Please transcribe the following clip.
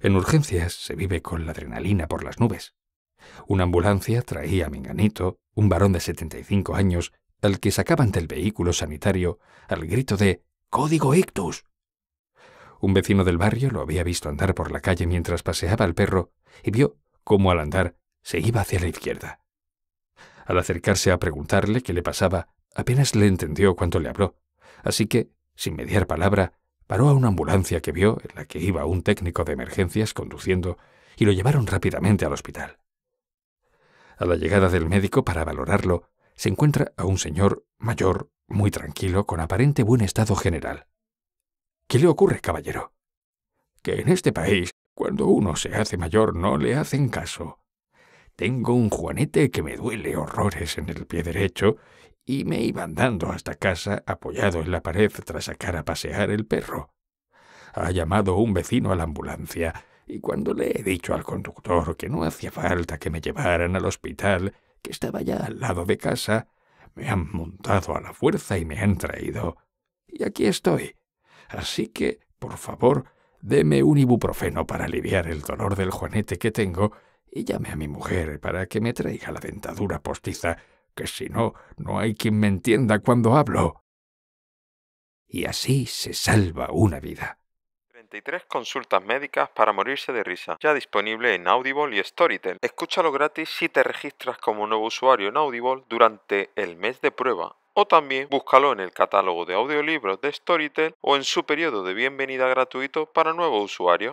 En urgencias se vive con la adrenalina por las nubes. Una ambulancia traía a Menganito, un varón de 75 años, al que sacaban del vehículo sanitario al grito de ¡Código Ictus! Un vecino del barrio lo había visto andar por la calle mientras paseaba al perro y vio cómo al andar se iba hacia la izquierda. Al acercarse a preguntarle qué le pasaba, apenas le entendió cuando le habló, así que, sin mediar palabra, Paró a una ambulancia que vio, en la que iba un técnico de emergencias conduciendo, y lo llevaron rápidamente al hospital. A la llegada del médico para valorarlo, se encuentra a un señor mayor, muy tranquilo, con aparente buen estado general. ¿Qué le ocurre, caballero? Que en este país, cuando uno se hace mayor, no le hacen caso. Tengo un juanete que me duele horrores en el pie derecho y me iba andando hasta casa apoyado en la pared tras sacar a pasear el perro. Ha llamado un vecino a la ambulancia, y cuando le he dicho al conductor que no hacía falta que me llevaran al hospital, que estaba ya al lado de casa, me han montado a la fuerza y me han traído. Y aquí estoy. Así que, por favor, deme un ibuprofeno para aliviar el dolor del juanete que tengo y llame a mi mujer para que me traiga la dentadura postiza que si no, no hay quien me entienda cuando hablo. Y así se salva una vida. 33 consultas médicas para morirse de risa, ya disponible en Audible y Storytel. Escúchalo gratis si te registras como nuevo usuario en Audible durante el mes de prueba. O también búscalo en el catálogo de audiolibros de Storytel o en su periodo de bienvenida gratuito para nuevo usuario.